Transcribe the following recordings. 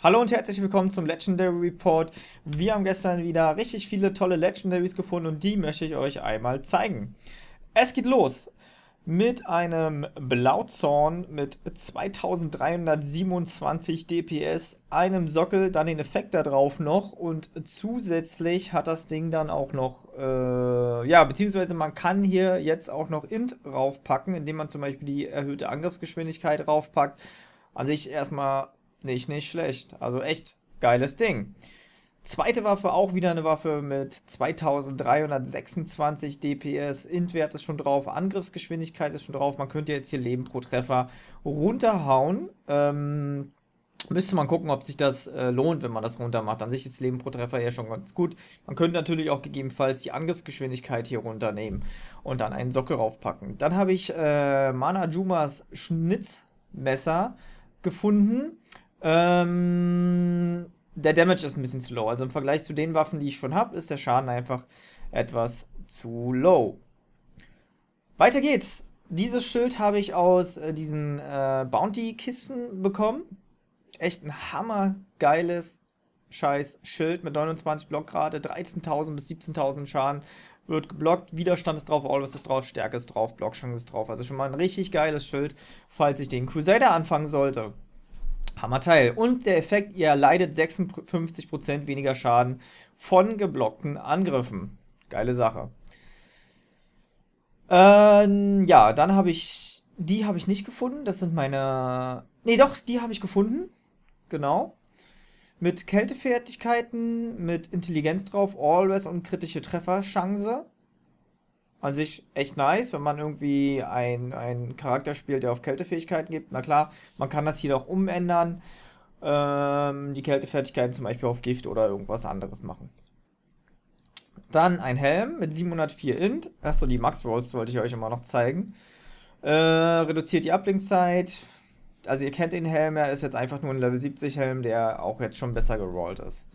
Hallo und herzlich willkommen zum Legendary Report. Wir haben gestern wieder richtig viele tolle Legendaries gefunden und die möchte ich euch einmal zeigen. Es geht los mit einem Blauzorn mit 2327 DPS, einem Sockel, dann den Effekt da drauf noch und zusätzlich hat das Ding dann auch noch, äh, ja, beziehungsweise man kann hier jetzt auch noch Int raufpacken, indem man zum Beispiel die erhöhte Angriffsgeschwindigkeit raufpackt. An sich erstmal nicht, nicht schlecht. Also echt geiles Ding. Zweite Waffe, auch wieder eine Waffe mit 2326 DPS. Intwert ist schon drauf, Angriffsgeschwindigkeit ist schon drauf. Man könnte jetzt hier Leben pro Treffer runterhauen. Ähm, müsste man gucken, ob sich das äh, lohnt, wenn man das runter macht. An sich ist Leben pro Treffer ja schon ganz gut. Man könnte natürlich auch gegebenenfalls die Angriffsgeschwindigkeit hier runternehmen und dann einen Sockel raufpacken. Dann habe ich äh, Mana Jumas Schnitzmesser gefunden. Ähm, der Damage ist ein bisschen zu low. Also im Vergleich zu den Waffen, die ich schon habe, ist der Schaden einfach etwas zu low. Weiter geht's. Dieses Schild habe ich aus äh, diesen äh, Bounty-Kisten bekommen. Echt ein hammergeiles scheiß Schild mit 29 Blockgrade, 13.000 bis 17.000 Schaden wird geblockt, Widerstand ist drauf, Always ist drauf, Stärke ist drauf, Blockchance ist drauf. Also schon mal ein richtig geiles Schild, falls ich den Crusader anfangen sollte. Hammerteil. Und der Effekt, ihr leidet 56% weniger Schaden von geblockten Angriffen. Geile Sache. Ähm, ja, dann habe ich. Die habe ich nicht gefunden. Das sind meine. Nee, doch, die habe ich gefunden. Genau. Mit Kältefertigkeiten, mit Intelligenz drauf, Always und kritische Trefferchance an sich echt nice, wenn man irgendwie einen Charakter spielt, der auf Kältefähigkeiten gibt. Na klar, man kann das hier auch umändern. Ähm, die Kältefertigkeiten zum Beispiel auf Gift oder irgendwas anderes machen. Dann ein Helm mit 704 Int. Achso, die Max Rolls wollte ich euch immer noch zeigen. Äh, reduziert die Ablinkzeit. Also ihr kennt den Helm, er ist jetzt einfach nur ein Level 70 Helm, der auch jetzt schon besser gerollt ist.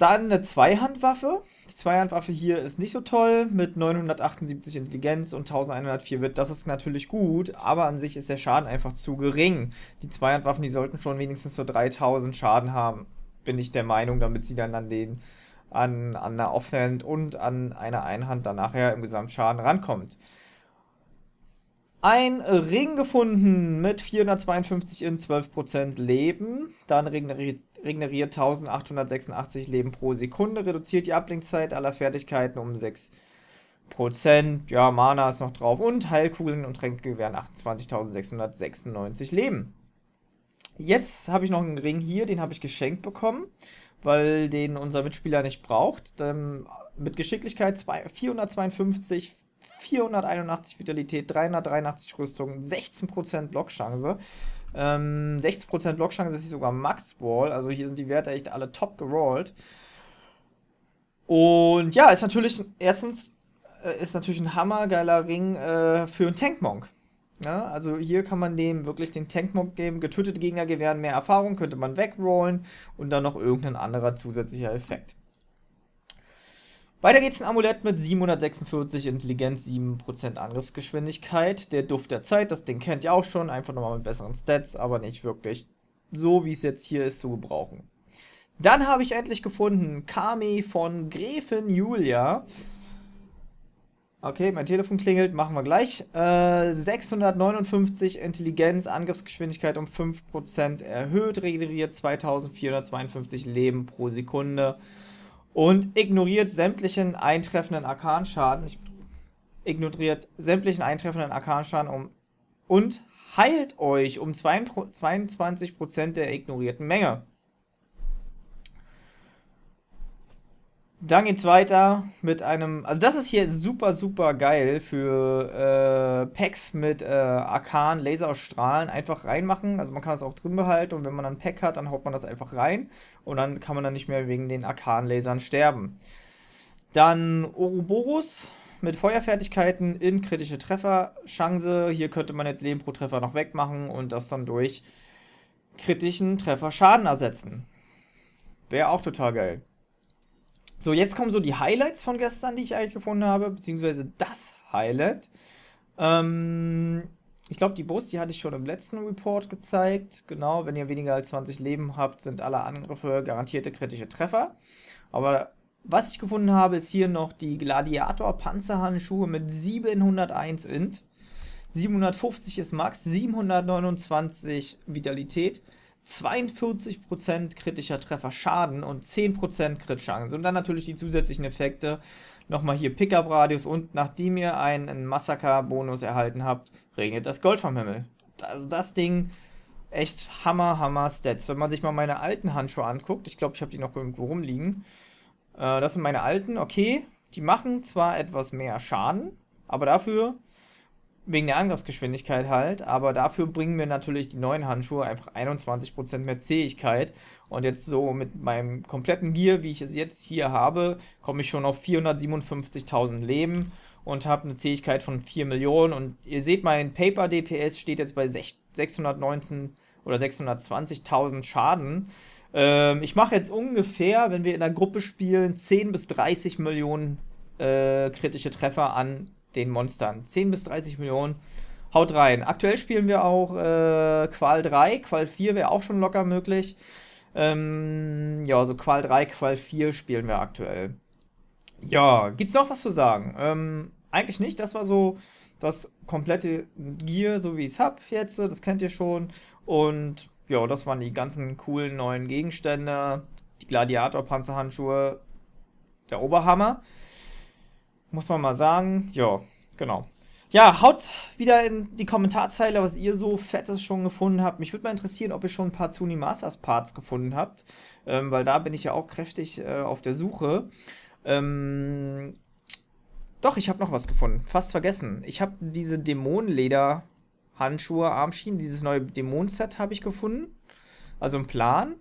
Dann eine Zweihandwaffe. Die Zweihandwaffe hier ist nicht so toll mit 978 Intelligenz und 1104 Wit. Das ist natürlich gut, aber an sich ist der Schaden einfach zu gering. Die Zweihandwaffen, die sollten schon wenigstens so 3000 Schaden haben, bin ich der Meinung, damit sie dann an den an, an einer Offhand und an einer Einhand dann nachher im Gesamtschaden rankommt. Ein Ring gefunden mit 452 in 12% Leben. Dann regeneriert, regeneriert 1886 Leben pro Sekunde, reduziert die Ablenkzeit aller Fertigkeiten um 6%. Ja, Mana ist noch drauf und Heilkugeln und Tränke gewähren 28.696 Leben. Jetzt habe ich noch einen Ring hier, den habe ich geschenkt bekommen, weil den unser Mitspieler nicht braucht. Ähm, mit Geschicklichkeit 452 481 Vitalität, 383 Rüstung, 16% Blockchance. Ähm, 60% Blockchance ist sogar Max Wall, also hier sind die Werte echt alle top gerollt. Und ja, ist natürlich erstens äh, ist natürlich ein hammergeiler Ring äh, für einen Tankmonk. Ja, ne? also hier kann man dem wirklich den Tankmonk geben. Getötete Gegner gewähren mehr Erfahrung, könnte man wegrollen und dann noch irgendein anderer zusätzlicher Effekt. Weiter geht's ein Amulett mit 746 Intelligenz, 7% Angriffsgeschwindigkeit. Der Duft der Zeit, das Ding kennt ihr auch schon, einfach nochmal mit besseren Stats, aber nicht wirklich so, wie es jetzt hier ist, zu gebrauchen. Dann habe ich endlich gefunden Kami von Gräfin Julia. Okay, mein Telefon klingelt, machen wir gleich. Äh, 659 Intelligenz, Angriffsgeschwindigkeit um 5% erhöht, regeneriert 2452 Leben pro Sekunde. Und ignoriert sämtlichen eintreffenden Arkanschaden. Ich ignoriert sämtlichen eintreffenden Arkanschaden um und heilt euch um 22% der ignorierten Menge. Dann geht's weiter mit einem. Also, das ist hier super, super geil für äh, Packs mit äh, Arkan, Laserstrahlen einfach reinmachen. Also, man kann das auch drin behalten und wenn man dann ein Pack hat, dann haut man das einfach rein und dann kann man dann nicht mehr wegen den Arkan-Lasern sterben. Dann Ouroboros mit Feuerfertigkeiten in kritische Trefferchance. Hier könnte man jetzt Leben pro Treffer noch wegmachen und das dann durch kritischen Treffer Schaden ersetzen. Wäre auch total geil. So, jetzt kommen so die Highlights von gestern, die ich eigentlich gefunden habe, beziehungsweise das Highlight. Ähm, ich glaube, die Brust, die hatte ich schon im letzten Report gezeigt. Genau, wenn ihr weniger als 20 Leben habt, sind alle Angriffe garantierte kritische Treffer. Aber was ich gefunden habe, ist hier noch die Gladiator-Panzerhandschuhe mit 701 Int. 750 ist Max, 729 Vitalität, 42% kritischer Treffer Schaden und 10% Crit-Chance. Und dann natürlich die zusätzlichen Effekte. Nochmal hier Pickup-Radius und nachdem ihr einen Massaker-Bonus erhalten habt, regnet das Gold vom Himmel. Also das Ding, echt Hammer, Hammer Stats. Wenn man sich mal meine alten Handschuhe anguckt, ich glaube, ich habe die noch irgendwo rumliegen. Äh, das sind meine alten, okay. Die machen zwar etwas mehr Schaden, aber dafür wegen der Angriffsgeschwindigkeit halt, aber dafür bringen mir natürlich die neuen Handschuhe einfach 21% mehr Zähigkeit und jetzt so mit meinem kompletten Gear, wie ich es jetzt hier habe, komme ich schon auf 457.000 Leben und habe eine Zähigkeit von 4 Millionen und ihr seht, mein Paper DPS steht jetzt bei 619 oder 620.000 Schaden. Ähm, ich mache jetzt ungefähr, wenn wir in der Gruppe spielen, 10 bis 30 Millionen äh, kritische Treffer an den Monstern. 10 bis 30 Millionen. Haut rein. Aktuell spielen wir auch äh, Qual 3. Qual 4 wäre auch schon locker möglich. Ähm, ja, so Qual 3, Qual 4 spielen wir aktuell. Ja, gibt's noch was zu sagen? Ähm, eigentlich nicht. Das war so das komplette Gear, so wie ich es hab jetzt. Das kennt ihr schon. Und ja, das waren die ganzen coolen neuen Gegenstände. Die Gladiator-Panzerhandschuhe. Der Oberhammer. Muss man mal sagen. Ja, genau. Ja, haut wieder in die Kommentarzeile, was ihr so Fettes schon gefunden habt. Mich würde mal interessieren, ob ihr schon ein paar Zuni Masters Parts gefunden habt, ähm, weil da bin ich ja auch kräftig äh, auf der Suche. Ähm, doch, ich habe noch was gefunden. Fast vergessen. Ich habe diese Dämonenleder-Handschuhe, Armschienen, dieses neue Dämonen-Set habe ich gefunden. Also ein Plan.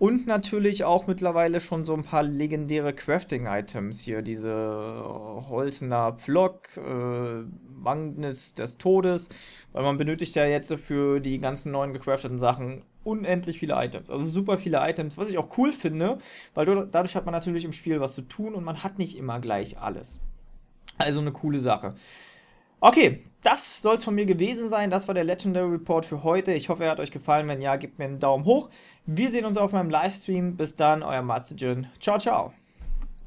Und natürlich auch mittlerweile schon so ein paar legendäre Crafting-Items hier. Diese äh, Holzener Pflock, äh, Magnis des Todes. Weil man benötigt ja jetzt für die ganzen neuen gecrafteten Sachen unendlich viele Items. Also super viele Items, was ich auch cool finde, weil dadurch hat man natürlich im Spiel was zu tun und man hat nicht immer gleich alles. Also eine coole Sache. Okay, das soll es von mir gewesen sein. Das war der Legendary Report für heute. Ich hoffe, er hat euch gefallen. Wenn ja, gebt mir einen Daumen hoch. Wir sehen uns auf meinem Livestream. Bis dann, euer Matze Ciao, ciao.